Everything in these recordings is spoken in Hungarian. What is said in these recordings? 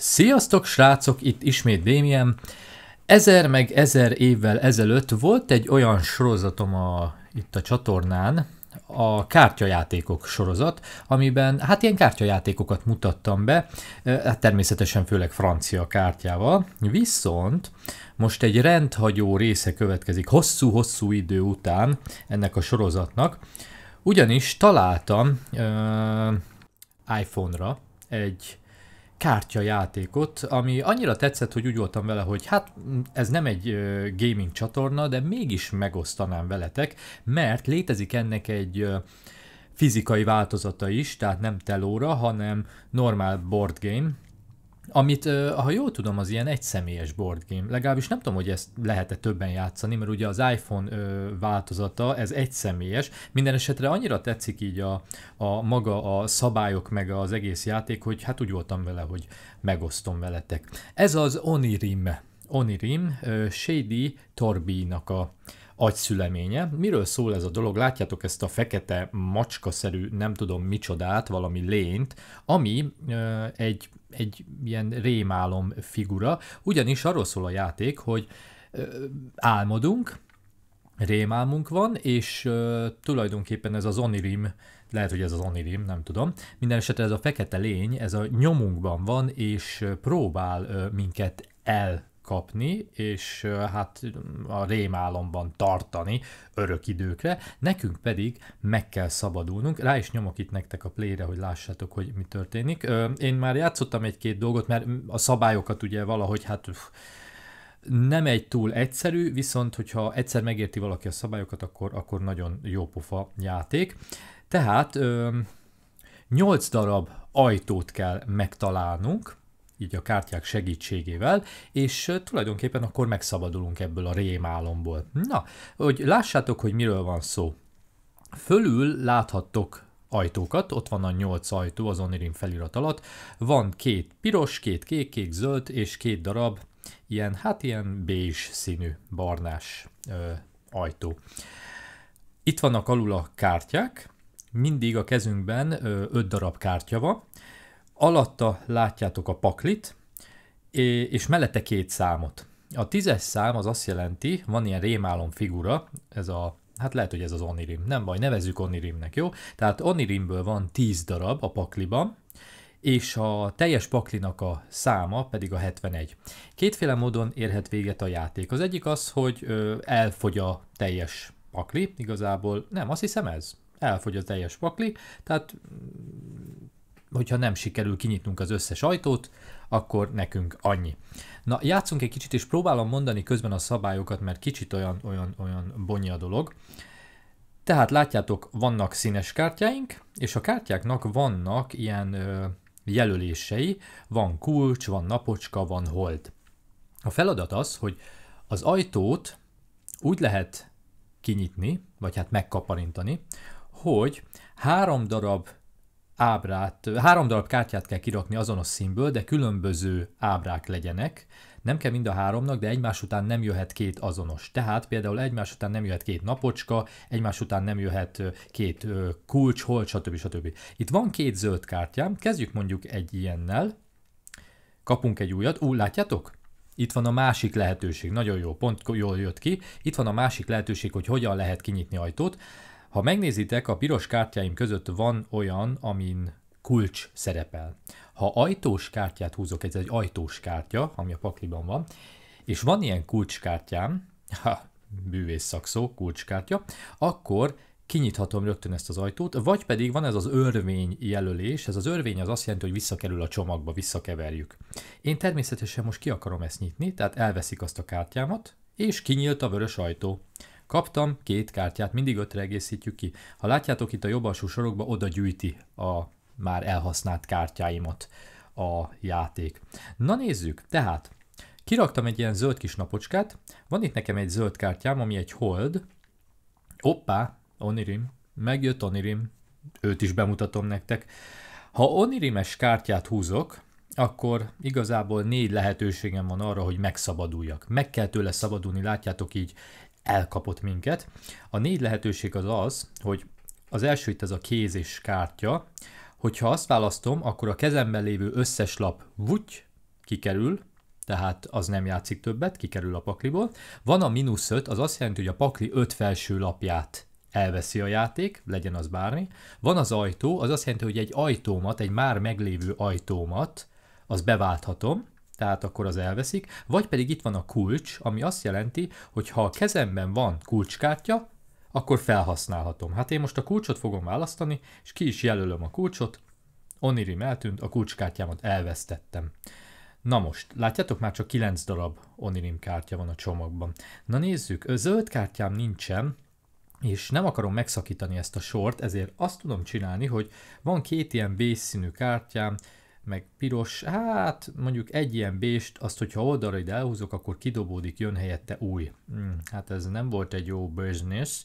Sziasztok srácok, itt ismét Démien. Ezer meg ezer évvel ezelőtt volt egy olyan sorozatom a, itt a csatornán, a kártyajátékok sorozat, amiben hát ilyen kártyajátékokat mutattam be, hát természetesen főleg francia kártyával, viszont most egy rendhagyó része következik hosszú-hosszú idő után ennek a sorozatnak, ugyanis találtam uh, iPhone-ra egy kártyajátékot, ami annyira tetszett, hogy úgy voltam vele, hogy hát mm, ez nem egy gaming csatorna, de mégis megosztanám veletek, mert létezik ennek egy fizikai változata is, tehát nem telóra, hanem normál board game, amit, ha jól tudom, az ilyen egyszemélyes board game. Legalábbis nem tudom, hogy ezt lehet-e többen játszani, mert ugye az iPhone változata, ez egyszemélyes. Minden esetre annyira tetszik így a, a maga a szabályok meg az egész játék, hogy hát úgy voltam vele, hogy megosztom veletek. Ez az Onirim. Onirim, Shady Torbi-nak a agyszüleménye. Miről szól ez a dolog? Látjátok ezt a fekete macskaszerű, nem tudom micsodát, valami lényt, ami egy, egy ilyen rémálom figura, ugyanis arról szól a játék, hogy álmodunk, rémálmunk van, és ö, tulajdonképpen ez az onirim, lehet, hogy ez az onirim, nem tudom. Minden esetre ez a fekete lény, ez a nyomunkban van, és próbál ö, minket el kapni, és hát a rémálomban tartani örök időkre, nekünk pedig meg kell szabadulnunk. Rá is nyomok itt nektek a playre, hogy lássátok, hogy mi történik. Én már játszottam egy-két dolgot, mert a szabályokat ugye valahogy hát nem egy túl egyszerű, viszont hogyha egyszer megérti valaki a szabályokat, akkor, akkor nagyon jó pofa játék. Tehát 8 darab ajtót kell megtalálnunk, így a kártyák segítségével, és tulajdonképpen akkor megszabadulunk ebből a rémálomból. Na, hogy lássátok, hogy miről van szó. Fölül láthattok ajtókat, ott van a 8 ajtó az Onirin felirat alatt, van két piros, két kék, kék zöld és két darab ilyen, hát ilyen bézs színű, barnás ö, ajtó. Itt vannak alul a kártyák, mindig a kezünkben 5 darab kártya van, alatta látjátok a paklit, és mellette két számot. A tízes szám az azt jelenti, van ilyen rémálom figura, ez a hát lehet, hogy ez az Onirim. Nem baj, nevezzük Onirimnek, jó? Tehát Onirimből van tíz darab a pakliban, és a teljes paklinak a száma pedig a 71. Kétféle módon érhet véget a játék. Az egyik az, hogy elfogy a teljes pakli, igazából nem, azt hiszem ez. Elfogy a teljes pakli, tehát hogyha nem sikerül kinyitnunk az összes ajtót, akkor nekünk annyi. Na, játszunk egy kicsit, és próbálom mondani közben a szabályokat, mert kicsit olyan, olyan, olyan bonyi a dolog. Tehát látjátok, vannak színes kártyáink, és a kártyáknak vannak ilyen ö, jelölései, van kulcs, van napocska, van hold. A feladat az, hogy az ajtót úgy lehet kinyitni, vagy hát megkaparintani, hogy három darab ábrát, három darab kártyát kell kirakni azonos színből, de különböző ábrák legyenek. Nem kell mind a háromnak, de egymás után nem jöhet két azonos. Tehát például egymás után nem jöhet két napocska, egymás után nem jöhet két kulcs, hol, stb. stb. Itt van két zöld kártyám, kezdjük mondjuk egy ilyennel. Kapunk egy újat. Ú, látjátok? Itt van a másik lehetőség, nagyon jó, pont jól jött ki. Itt van a másik lehetőség, hogy hogyan lehet kinyitni ajtót. Ha megnézitek, a piros kártyáim között van olyan, amin kulcs szerepel. Ha ajtós kártyát húzok, ez egy ajtós kártya, ami a pakliban van, és van ilyen kulcskártyám, ha, bűvész szakszó, kulcskártya, akkor kinyithatom rögtön ezt az ajtót, vagy pedig van ez az örvény jelölés, ez az örvény az azt jelenti, hogy visszakerül a csomagba, visszakeverjük. Én természetesen most ki akarom ezt nyitni, tehát elveszik azt a kártyámat, és kinyílt a vörös ajtó. Kaptam két kártyát, mindig ötre egészítjük ki. Ha látjátok itt a jobb alsó sorokba, oda gyűjti a már elhasznált kártyáimat a játék. Na nézzük, tehát kiraktam egy ilyen zöld kis napocskát, van itt nekem egy zöld kártyám, ami egy hold. Oppá, Onirim, megjött Onirim, őt is bemutatom nektek. Ha Onirimes kártyát húzok, akkor igazából négy lehetőségem van arra, hogy megszabaduljak. Meg kell tőle szabadulni, látjátok így elkapott minket. A négy lehetőség az az, hogy az első itt ez a kéz és kártya, hogyha azt választom, akkor a kezemben lévő összes lap vuty kikerül, tehát az nem játszik többet, kikerül a pakliból. Van a mínusz 5, az azt jelenti, hogy a pakli 5 felső lapját elveszi a játék, legyen az bármi. Van az ajtó, az azt jelenti, hogy egy ajtómat, egy már meglévő ajtómat, az beválthatom, tehát akkor az elveszik, vagy pedig itt van a kulcs, ami azt jelenti, hogy ha a kezemben van kulcskártya, akkor felhasználhatom. Hát én most a kulcsot fogom választani, és ki is jelölöm a kulcsot, Onirim eltűnt, a kulcskártyámat elvesztettem. Na most, látjátok már csak 9 darab Onirim kártya van a csomagban. Na nézzük, zöld kártyám nincsen, és nem akarom megszakítani ezt a sort, ezért azt tudom csinálni, hogy van két ilyen base színű kártyám, meg piros, hát mondjuk egy ilyen bést, azt hogyha oldalra ide elhúzok, akkor kidobódik, jön helyette új. Hmm, hát ez nem volt egy jó business,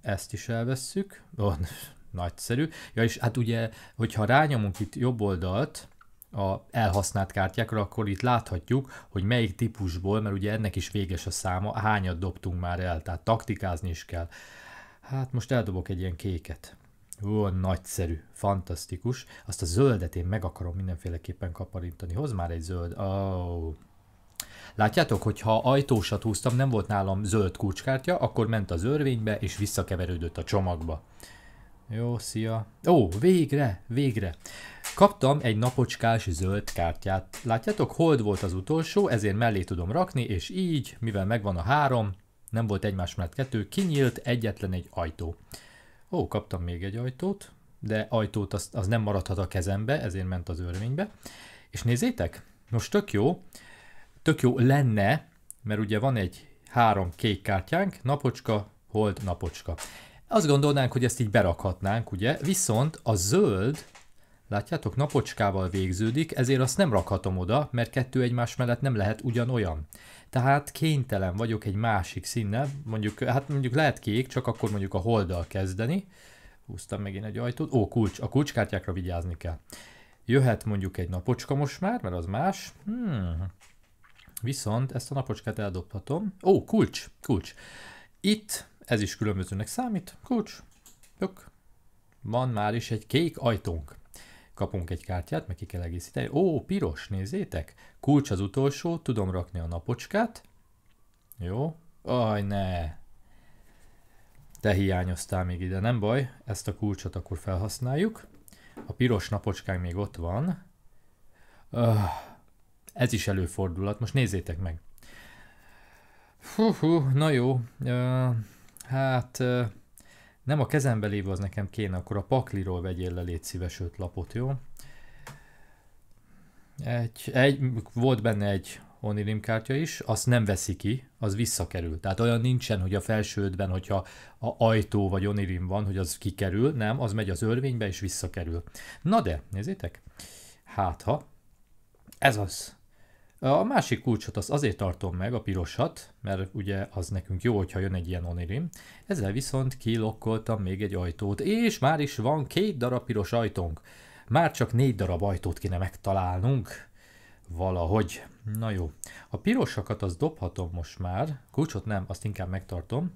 ezt is elvesszük, oh, nagyszerű. Ja és hát ugye, hogyha rányomunk itt jobb oldalt, a elhasznált kártyákra, akkor itt láthatjuk, hogy melyik típusból, mert ugye ennek is véges a száma, hányat dobtunk már el, tehát taktikázni is kell. Hát most eldobok egy ilyen kéket. Ó, nagyszerű, fantasztikus. Azt a zöldet én meg akarom mindenféleképpen kaparintani. Hoz már egy zöld. Oh. Látjátok, hogy ha ajtósat húztam, nem volt nálam zöld kulcskártya, akkor ment az örvénybe, és visszakeverődött a csomagba. Jó, szia. Ó, végre, végre. Kaptam egy napocskás zöld kártyát. Látjátok, hold volt az utolsó, ezért mellé tudom rakni, és így, mivel megvan a három, nem volt egymás mellett kettő, kinyílt egyetlen egy ajtó ó, kaptam még egy ajtót, de ajtót az, az nem maradhat a kezembe, ezért ment az örvénybe. És nézzétek, most tök jó, tök jó lenne, mert ugye van egy három kék kártyánk, napocska, hold, napocska. Azt gondolnánk, hogy ezt így berakhatnánk, ugye? Viszont a zöld Látjátok, napocskával végződik, ezért azt nem rakhatom oda, mert kettő egymás mellett nem lehet ugyanolyan. Tehát kénytelen vagyok egy másik színnel, mondjuk, hát mondjuk lehet kék, csak akkor mondjuk a holdal kezdeni. Húztam megint egy ajtót. Ó, kulcs, a kulcskártyákra vigyázni kell. Jöhet mondjuk egy napocska most már, mert az más. Hmm. Viszont ezt a napocskát eldobhatom. Ó, kulcs, kulcs. Itt, ez is különbözőnek számít, kulcs, Tök. Van már is egy kék ajtónk. Kapunk egy kártyát, meg ki kell egészíteni. Ó, piros, nézzétek! Kulcs az utolsó, tudom rakni a napocskát. Jó. Aj, ne! Te hiányoztál még ide, nem baj. Ezt a kulcsot akkor felhasználjuk. A piros napocskánk még ott van. Öh, ez is előfordulat. Most nézzétek meg. Hú, hú na jó. Öh, hát... Öh, nem a kezembe lévő az nekem kéne, akkor a pakliról vegyél le légy szíves öt lapot, jó? Egy, egy, volt benne egy Onirim kártya is, azt nem veszi ki, az visszakerül. Tehát olyan nincsen, hogy a felsődben, hogyha a ajtó vagy Onirim van, hogy az kikerül, nem, az megy az örvénybe és visszakerül. Na de, nézzétek, hát ha, ez az. A másik kulcsot az azért tartom meg, a pirosat, mert ugye az nekünk jó, hogyha jön egy ilyen onirim. Ezzel viszont kilokkoltam még egy ajtót, és már is van két darab piros ajtónk. Már csak négy darab ajtót kéne megtalálnunk. Valahogy. Na jó. A pirosakat az dobhatom most már. Kulcsot nem, azt inkább megtartom.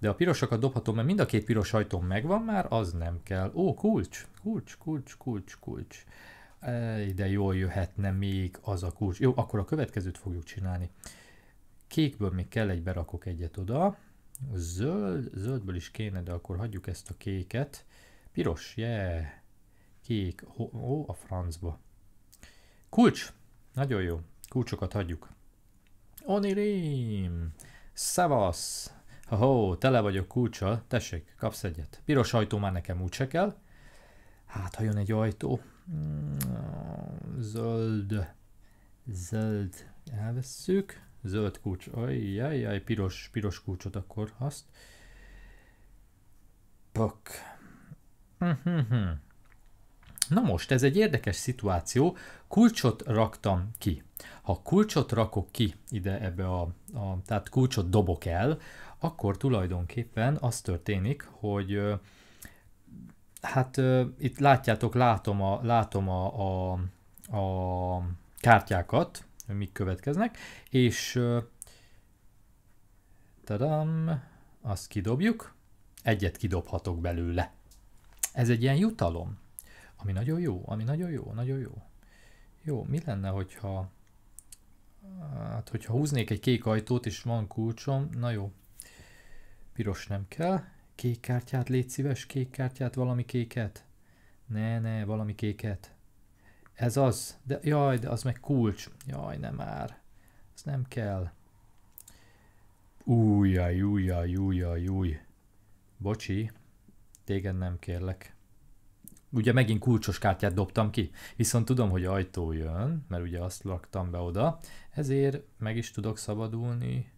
De a pirosakat dobhatom, mert mind a két piros ajtón megvan már, az nem kell. Ó, kulcs, kulcs, kulcs, kulcs, kulcs ide jól jöhetne még az a kulcs. Jó, akkor a következőt fogjuk csinálni. Kékből még kell egy, berakok egyet oda. Zöld, zöldből is kéne, de akkor hagyjuk ezt a kéket. Piros, yeah! Kék, ó, oh, oh, a francba. Kulcs! Nagyon jó. Kulcsokat hagyjuk. Onirim! Szevasz! Ho, tele vagyok kulcsal. Tessék, kapsz egyet. Piros ajtó már nekem se kell. Hát, ha jön egy ajtó. Hmm, zöld, zöld elvesszük, zöld kulcs, ajjajjaj, piros, piros kulcsot akkor azt. Pak. Na most, ez egy érdekes szituáció, kulcsot raktam ki. Ha kulcsot rakok ki ide ebbe a, a tehát kulcsot dobok el, akkor tulajdonképpen az történik, hogy hát itt látjátok, látom a, látom a, a, a kártyákat, mik következnek, és tadam, azt kidobjuk, egyet kidobhatok belőle. Ez egy ilyen jutalom, ami nagyon jó, ami nagyon jó, nagyon jó. Jó, mi lenne, hogyha hát hogyha húznék egy kék ajtót, és van kulcsom, na jó, piros nem kell, kék kártyát, légy szíves, kék kártyát, valami kéket, ne, ne, valami kéket, ez az. De, jaj, de az meg kulcs. Jaj, nem már. Ez nem kell. Újjaj, újjaj, újjaj, új. Bocsi, téged nem kérlek. Ugye megint kulcsos kártyát dobtam ki, viszont tudom, hogy ajtó jön, mert ugye azt laktam be oda, ezért meg is tudok szabadulni,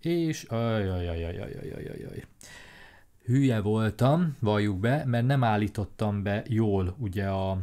és ajajajajajajajajajaj. voltam, be, mert nem állítottam be jól ugye a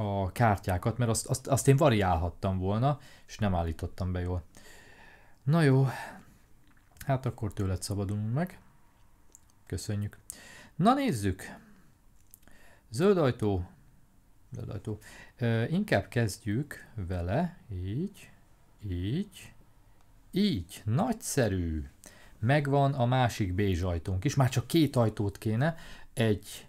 a kártyákat, mert azt, azt, azt én variálhattam volna, és nem állítottam be jól. Na jó, hát akkor tőled szabadulunk meg. Köszönjük. Na nézzük. Zöld ajtó. Zöld ajtó. Ö, inkább kezdjük vele. Így, így, így. Nagyszerű. Megvan a másik bézs ajtónk is. Már csak két ajtót kéne. Egy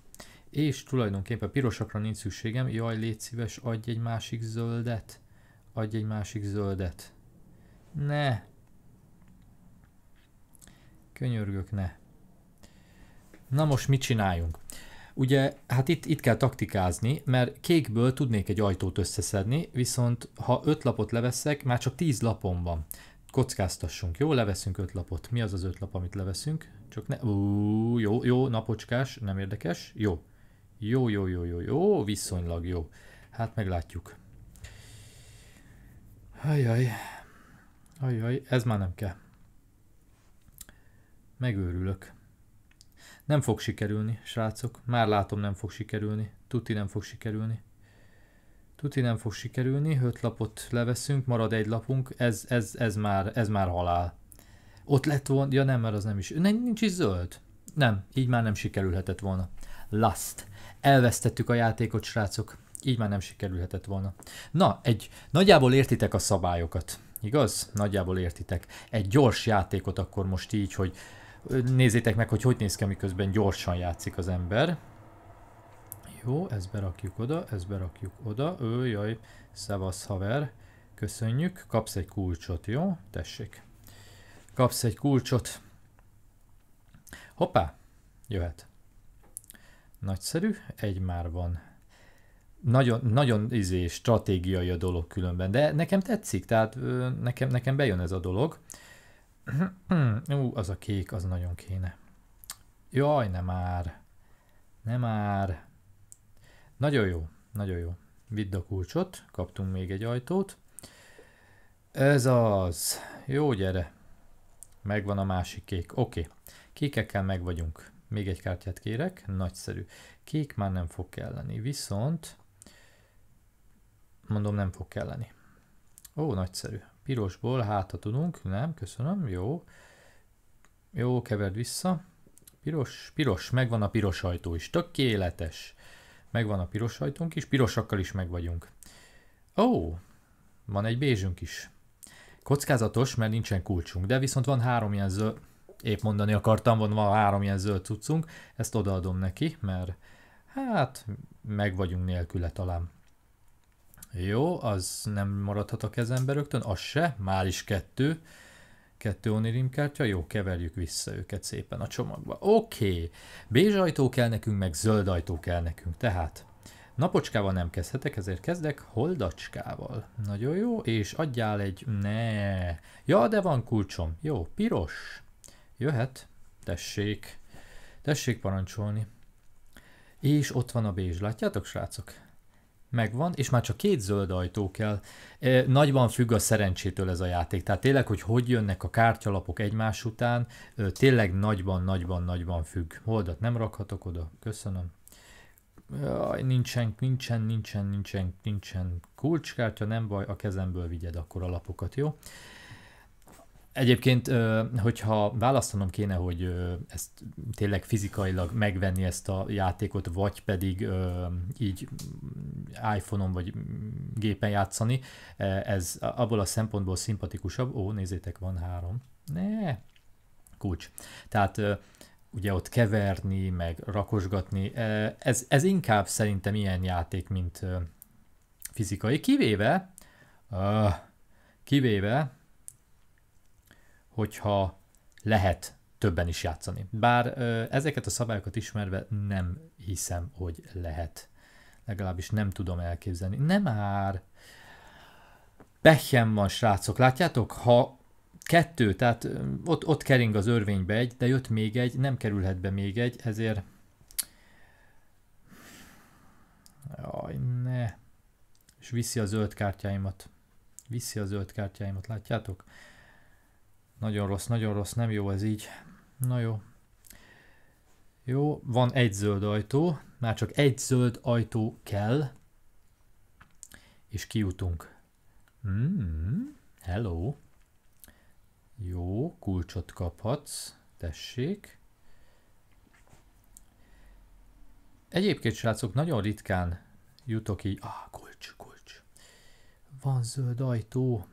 És tulajdonképpen pirosakra nincs szükségem, jaj, légy szíves, adj egy másik zöldet. Adj egy másik zöldet. Ne! Könyörgök, ne. Na most mit csináljunk? Ugye, hát itt, itt kell taktikázni, mert kékből tudnék egy ajtót összeszedni, viszont ha öt lapot leveszek, már csak tíz lapom van. Kockáztassunk, jó? Leveszünk öt lapot. Mi az az öt lap, amit leveszünk? Csak ne... Ú, jó, jó, napocskás, nem érdekes. Jó. Jó, jó, jó, jó, jó, viszonylag jó. Hát meglátjuk. Ajaj. Ajaj, ez már nem kell. Megőrülök. Nem fog sikerülni, srácok. Már látom, nem fog sikerülni. Tuti nem fog sikerülni. Tuti nem fog sikerülni, öt lapot leveszünk, marad egy lapunk, ez, ez, ez, már, ez már halál. Ott lett volna, ja nem, mert az nem is, nem, nincs is zöld. Nem, így már nem sikerülhetett volna. Last. Elvesztettük a játékot, srácok. Így már nem sikerülhetett volna. Na, egy nagyjából értitek a szabályokat, igaz? Nagyjából értitek. Egy gyors játékot akkor most így, hogy nézzétek meg, hogy hogy néz ki, miközben gyorsan játszik az ember. Jó, ezt berakjuk oda, ezt berakjuk oda. Ő, jaj, szevasz haver. Köszönjük. Kapsz egy kulcsot, jó? Tessék. Kapsz egy kulcsot. Hoppá, jöhet. Nagyszerű, egy már van. Nagyon, nagyon izé, stratégiai a dolog különben, de nekem tetszik, tehát nekem, nekem bejön ez a dolog. Ú, az a kék, az nagyon kéne. Jaj, nem már. Nem már. Nagyon jó, nagyon jó. Vidd a kulcsot, kaptunk még egy ajtót. Ez az. Jó, gyere. Megvan a másik kék. Oké. Okay. Kékekkel meg vagyunk. Még egy kártyát kérek, nagyszerű. Kék már nem fog kelleni, viszont mondom nem fog kelleni. Ó, nagyszerű. Pirosból hátha tudunk, nem, köszönöm, jó. Jó, keverd vissza. Piros, piros, megvan a piros ajtó is, tökéletes. Megvan a piros ajtónk is, pirosakkal is meg vagyunk. Ó, van egy bézsünk is. Kockázatos, mert nincsen kulcsunk, de viszont van három ilyen zöld épp mondani akartam, van, van három ilyen zöld cuccunk, ezt odaadom neki, mert hát meg vagyunk nélküle talán. Jó, az nem maradhat a kezembe rögtön, az se, már is kettő. Kettő Onirim kártya, jó, keverjük vissza őket szépen a csomagba. Oké, okay. bézs ajtó kell nekünk, meg zöld ajtó kell nekünk, tehát napocskával nem kezdhetek, ezért kezdek holdacskával. Nagyon jó, és adjál egy... ne. Ja, de van kulcsom. Jó, piros. Jöhet? Tessék. Tessék parancsolni. És ott van a bézs, látjátok srácok? Megvan, és már csak két zöld ajtó kell. E, nagyban függ a szerencsétől ez a játék, tehát tényleg, hogy hogy jönnek a kártyalapok egymás után, e, tényleg nagyban-nagyban-nagyban függ. Holdat nem rakhatok oda, köszönöm. Jaj, nincsen, nincsen, nincsen, nincsen, nincsen kulcskártya, nem baj, a kezemből vigyed akkor a lapokat, jó? Egyébként, hogyha választanom kéne, hogy ezt tényleg fizikailag megvenni ezt a játékot, vagy pedig így iPhone-on vagy gépen játszani, e, ez abból a szempontból szimpatikusabb. Ó, nézzétek, van három. Ne, kulcs. Tehát ugye ott keverni, meg rakosgatni, e, ez, ez inkább szerintem ilyen játék, mint fizikai, kivéve, kivéve, hogyha lehet többen is játszani. Bár ezeket a szabályokat ismerve nem hiszem, hogy lehet. Legalábbis nem tudom elképzelni. Nem már. Pehjem van, srácok. Látjátok? Ha kettő, tehát ott, ott kering az örvénybe egy, de jött még egy, nem kerülhet be még egy, ezért... Jaj, ne. És viszi a zöld kártyáimat. Viszi a zöld kártyáimat, látjátok? Nagyon rossz, nagyon rossz, nem jó ez így. Na jó. Jó, van egy zöld ajtó, már csak egy zöld ajtó kell, és kijutunk. Mm, hello. Jó, kulcsot kaphatsz, tessék. Egyébként, srácok, nagyon ritkán jutok így. Ah, kulcs, kulcs. Van zöld ajtó.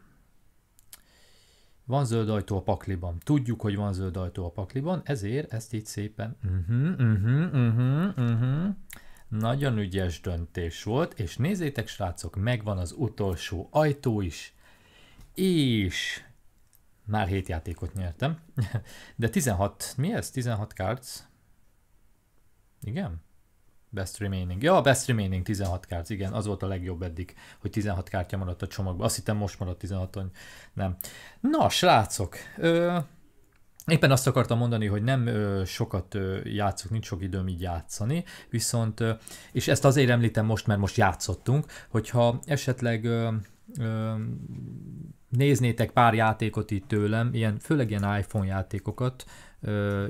Van zöld ajtó a pakliban. Tudjuk, hogy van zöld ajtó a pakliban, ezért ezt így szépen... Uh-huh, uh-huh, uh-huh, uh-huh. Nagyon ügyes döntés volt, és nézzétek srácok, megvan az utolsó ajtó is. És már 7 játékot nyertem, de 16, mi ez? 16 cards? Igen? Best Remaining. Ja, Best Remaining 16 kártya, igen, az volt a legjobb eddig, hogy 16 kártya maradt a csomagban. Azt hittem most maradt 16 -on. nem. Na, srácok, ö, éppen azt akartam mondani, hogy nem ö, sokat ö, játszok, nincs sok időm így játszani, viszont, ö, és ezt azért említem most, mert most játszottunk, hogyha esetleg ö, ö, néznétek pár játékot itt tőlem, ilyen, főleg ilyen iPhone játékokat,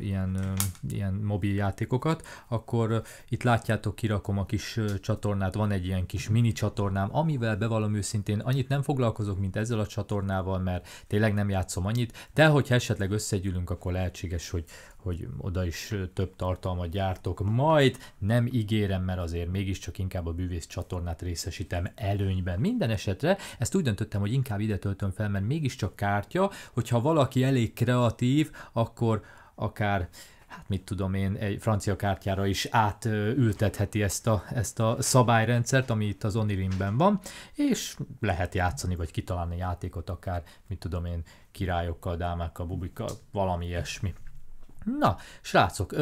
ilyen, ilyen mobil játékokat, akkor itt látjátok, kirakom a kis csatornát, van egy ilyen kis mini csatornám, amivel bevallom őszintén annyit nem foglalkozok, mint ezzel a csatornával, mert tényleg nem játszom annyit, de hogyha esetleg összegyűlünk, akkor lehetséges, hogy, hogy oda is több tartalmat gyártok. Majd nem ígérem, mert azért mégiscsak inkább a bűvész csatornát részesítem előnyben. Minden esetre ezt úgy döntöttem, hogy inkább ide töltöm fel, mert mégiscsak kártya, hogyha valaki elég kreatív, akkor akár hát mit tudom én, egy francia kártyára is átültetheti ezt a, ezt a szabályrendszert, ami itt az Onirimben van, és lehet játszani, vagy kitalálni játékot akár, mit tudom én, királyokkal, dámákkal, bubikkal, valami ilyesmi. Na, srácok,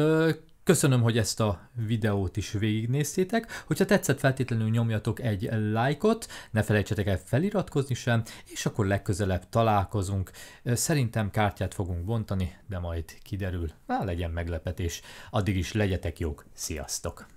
Köszönöm, hogy ezt a videót is végignéztétek. Hogyha tetszett, feltétlenül nyomjatok egy lájkot, ne felejtsetek el feliratkozni sem, és akkor legközelebb találkozunk. Szerintem kártyát fogunk bontani, de majd kiderül. Na legyen meglepetés. Addig is legyetek jók. Sziasztok!